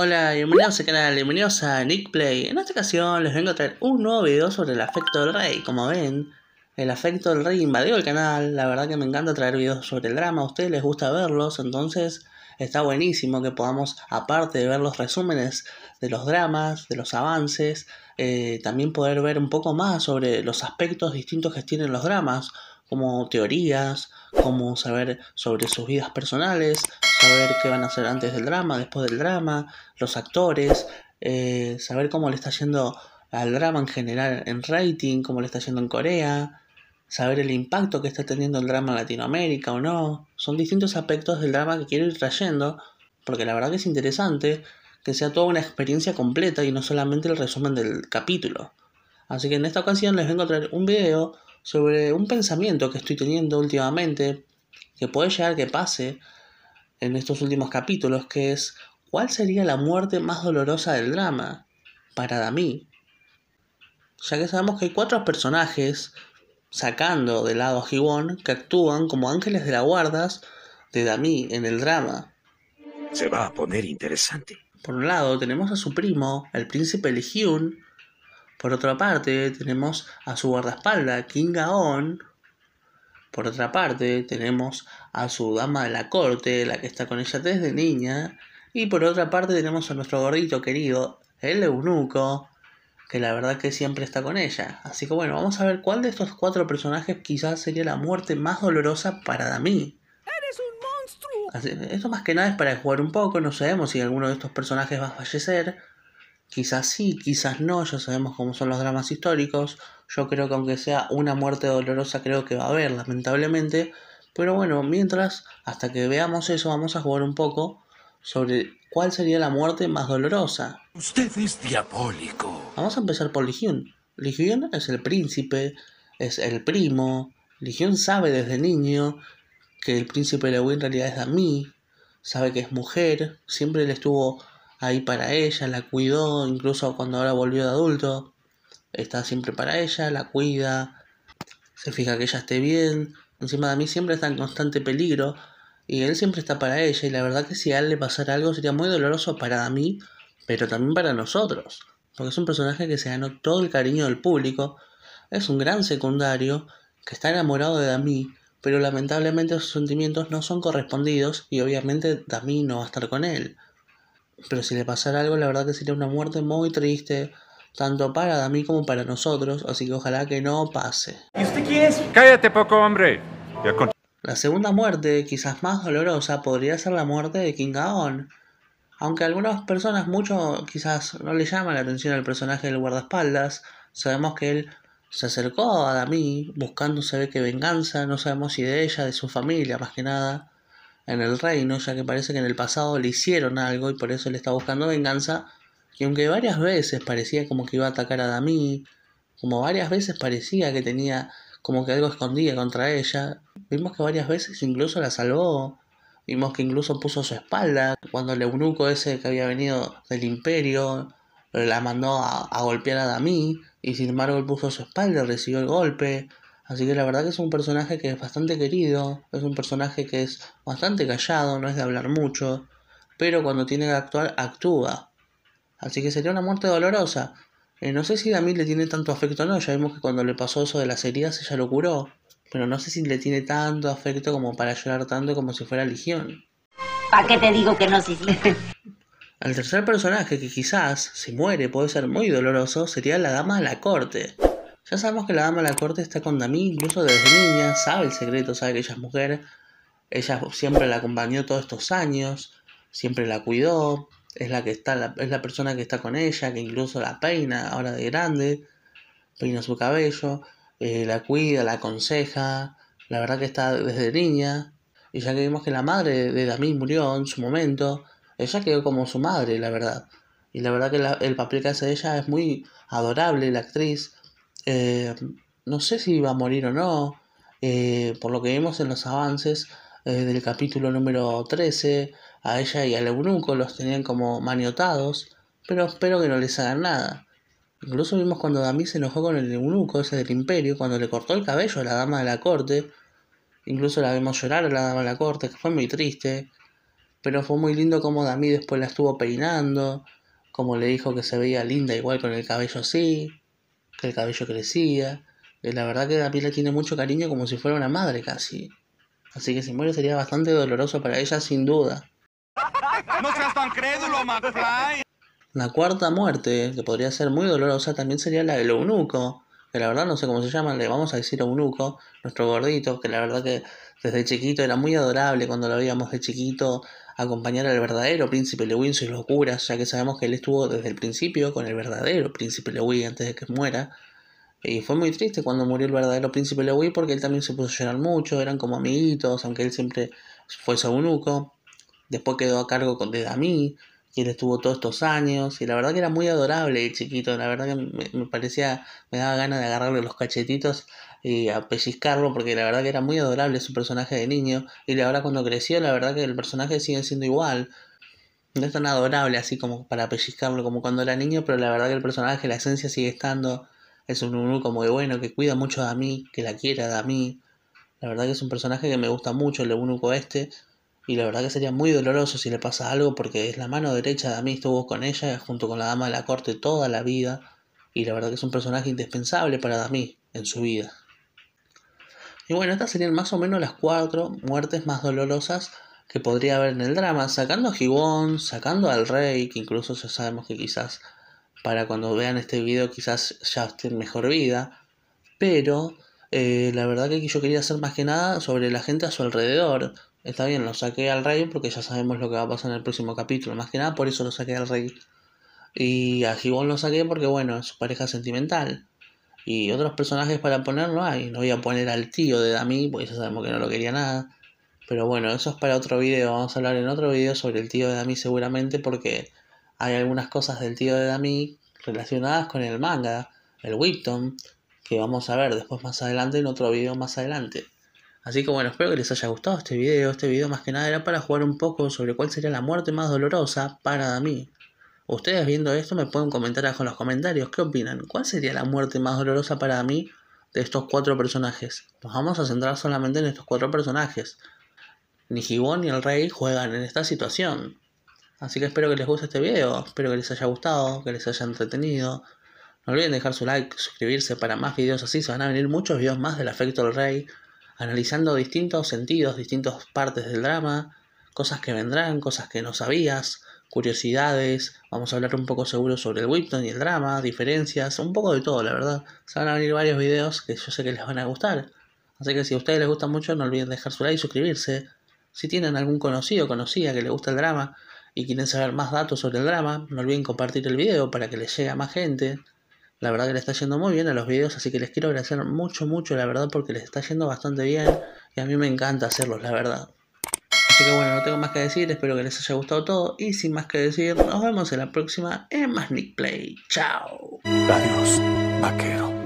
Hola, bienvenidos al canal, bienvenidos a Nick Play. En esta ocasión les vengo a traer un nuevo video sobre el afecto del rey. Como ven, el afecto del rey invadió el canal. La verdad que me encanta traer videos sobre el drama, a ustedes les gusta verlos, entonces está buenísimo que podamos, aparte de ver los resúmenes de los dramas, de los avances, eh, también poder ver un poco más sobre los aspectos distintos que tienen los dramas como teorías, como saber sobre sus vidas personales, saber qué van a hacer antes del drama, después del drama, los actores, eh, saber cómo le está yendo al drama en general en rating, cómo le está yendo en Corea, saber el impacto que está teniendo el drama en Latinoamérica o no. Son distintos aspectos del drama que quiero ir trayendo, porque la verdad que es interesante que sea toda una experiencia completa y no solamente el resumen del capítulo. Así que en esta ocasión les vengo a traer un video sobre un pensamiento que estoy teniendo últimamente, que puede llegar que pase en estos últimos capítulos, que es cuál sería la muerte más dolorosa del drama para Dami? Ya que sabemos que hay cuatro personajes, sacando de lado a He-Won, que actúan como ángeles de la guardas de Dami en el drama. Se va a poner interesante. Por un lado tenemos a su primo, el príncipe Lihyun, por otra parte, tenemos a su guardaespalda, King Por otra parte, tenemos a su dama de la corte, la que está con ella desde niña. Y por otra parte, tenemos a nuestro gordito querido, el eunuco, que la verdad que siempre está con ella. Así que bueno, vamos a ver cuál de estos cuatro personajes quizás sería la muerte más dolorosa para Dami. ¡Eres un monstruo! esto más que nada es para jugar un poco, no sabemos si alguno de estos personajes va a fallecer Quizás sí, quizás no, ya sabemos cómo son los dramas históricos. Yo creo que aunque sea una muerte dolorosa, creo que va a haber, lamentablemente. Pero bueno, mientras, hasta que veamos eso, vamos a jugar un poco sobre cuál sería la muerte más dolorosa. Usted es diabólico. Vamos a empezar por Ligión. Ligión es el príncipe, es el primo. Ligión sabe desde niño que el príncipe Lewin en realidad es a mí. Sabe que es mujer. Siempre le estuvo ahí para ella, la cuidó, incluso cuando ahora volvió de adulto, está siempre para ella, la cuida, se fija que ella esté bien, encima de mí siempre está en constante peligro y él siempre está para ella y la verdad que si a él le pasara algo sería muy doloroso para mí, pero también para nosotros, porque es un personaje que se ganó todo el cariño del público, es un gran secundario que está enamorado de Dami, pero lamentablemente sus sentimientos no son correspondidos y obviamente Dami no va a estar con él. Pero si le pasara algo, la verdad que sería una muerte muy triste, tanto para Dami como para nosotros, así que ojalá que no pase. ¿Y usted es? Cállate poco, hombre. La segunda muerte, quizás más dolorosa, podría ser la muerte de King Aunque a algunas personas mucho quizás no le llama la atención al personaje del guardaespaldas, sabemos que él se acercó a Dami buscando se ve que venganza, no sabemos si de ella, de su familia más que nada en el reino, ya que parece que en el pasado le hicieron algo y por eso le está buscando venganza. Y aunque varias veces parecía como que iba a atacar a Dami, como varias veces parecía que tenía como que algo escondía contra ella, vimos que varias veces incluso la salvó, vimos que incluso puso su espalda cuando el eunuco ese que había venido del imperio la mandó a, golpear a Dami y sin embargo él puso su espalda, recibió el golpe, Así que la verdad que es un personaje que es bastante querido, es un personaje que es bastante callado, no es de hablar mucho, pero cuando tiene que actuar, actúa. Así que sería una muerte dolorosa. Eh, no sé si a mí le tiene tanto afecto o no, ya vimos que cuando le pasó eso de las heridas ella lo curó, pero no sé si le tiene tanto afecto como para llorar tanto como si fuera Legión. ¿Para qué te digo que no, se sí? El tercer personaje que quizás, si muere, puede ser muy doloroso, sería la dama de la corte. Ya sabemos que la dama de la corte está con Dami, incluso desde niña, sabe el secreto, sabe que ella es mujer, ella siempre la acompañó todos estos años, siempre la cuidó, es la que está, es la persona que está con ella, que incluso la peina ahora de grande, peina su cabello, eh, la cuida, la aconseja, la verdad que está desde niña, y ya que vimos que la madre de Dami murió en su momento, ella quedó como su madre, la verdad. Y la verdad que el papel que hace ella es muy adorable, la actriz, eh, no sé si va a morir o no, eh, por lo que vemos en los avances eh, del capítulo número 13, a ella y al eunuco los tenían como maniotados, pero espero que no les hagan nada. Incluso vimos cuando Dami se enojó con el eunuco ese del imperio, cuando le cortó el cabello a la dama de la corte. Incluso la vemos llorar a la dama de la corte, que fue muy triste. Pero fue muy lindo como Dami después la estuvo peinando, como le dijo que se veía linda igual con el cabello así que el cabello crecía. Eh, la verdad que la piel tiene mucho cariño como si fuera una madre casi. Así que si muere sería bastante doloroso para ella sin duda. No seas tan crédulo, McFly. La cuarta muerte, que podría ser muy dolorosa, también sería la del eunuco. Que la verdad no sé cómo se llama, le vamos a decir eunuco, nuestro gordito, que la verdad que desde chiquito era muy adorable cuando lo veíamos de chiquito acompañar al verdadero príncipe lewis en sus locuras, ya que sabemos que él estuvo desde el principio con el verdadero príncipe lewis antes de que muera. Y fue muy triste cuando murió el verdadero príncipe lewis porque él también se puso a llorar mucho, eran como amiguitos, aunque él siempre fue sabunuco. Después quedó a cargo con Dami, y él estuvo todos estos años. Y la verdad que era muy adorable el chiquito. La verdad que me, parecía, me daba ganas de agarrarle los cachetitos y a porque la verdad que era muy adorable su personaje de niño. Y la verdad cuando creció, la verdad que el personaje sigue siendo igual. No es tan adorable así como para pellizcarlo como cuando era niño, pero la verdad que el personaje, la esencia sigue estando. Es un eunuco muy bueno, que cuida mucho a mí, que la quiera a mí. La verdad que es un personaje que me gusta mucho, el eunuco este y la verdad que sería muy doloroso si le pasa algo porque es la mano derecha de Dami, estuvo con ella junto con la dama de la corte toda la vida y la verdad que es un personaje indispensable para Dami en su vida. Y bueno, estas serían más o menos las cuatro muertes más dolorosas que podría haber en el drama, sacando a Gibón, sacando al rey, que incluso ya sabemos que quizás para cuando vean este video quizás ya esté en mejor vida, pero eh, la verdad que yo quería hacer más que nada sobre la gente a su alrededor, Está bien, lo saqué al Rey porque ya sabemos lo que va a pasar en el próximo capítulo. Más que nada por eso lo saqué al rey. Y a Hibon lo saqué porque, bueno, es su pareja sentimental. Y otros personajes para ponerlo hay. No voy a poner al tío de Dami porque ya sabemos que no lo quería nada. Pero bueno, eso es para otro video. Vamos a hablar en otro video sobre el tío de Dami seguramente porque hay algunas cosas del tío de Dami relacionadas con el manga, el Whipton, que vamos a ver después más adelante en otro video más adelante. Así que bueno, espero que les haya gustado este video. Este video más que nada era para jugar un poco sobre cuál sería la muerte más dolorosa para mí. Ustedes viendo esto me pueden comentar abajo en los comentarios qué opinan. ¿Cuál sería la muerte más dolorosa para mí de estos cuatro personajes? Nos vamos a centrar solamente en estos cuatro personajes. Ni y ni el Rey juegan en esta situación. Así que espero que les guste este video, espero que les haya gustado, que les haya entretenido. No olviden dejar su like, suscribirse para más videos así, se van a venir muchos videos más del afecto al rey, analizando distintos sentidos, distintas partes del drama, cosas que vendrán, cosas que no sabías, curiosidades, vamos a hablar un poco seguro sobre el Whipton y el drama, diferencias, un poco de todo, la verdad. Se van a abrir varios videos que yo sé que les van a gustar. Así que si a ustedes les gusta mucho, no olviden dejar su like y suscribirse. Si tienen algún conocido o conocida que le gusta el drama y quieren saber más datos sobre el drama, no olviden compartir el video para que les llegue a más gente. La verdad que le está yendo muy bien a los videos, así que les quiero agradecer mucho, mucho, la verdad, porque les está yendo bastante bien y a mí me encanta hacerlos, la verdad. Así que bueno, no tengo más que decir, espero que les haya gustado todo y sin más que decir, nos vemos en la próxima en más Nick Play. Chao. Adiós, vaquero.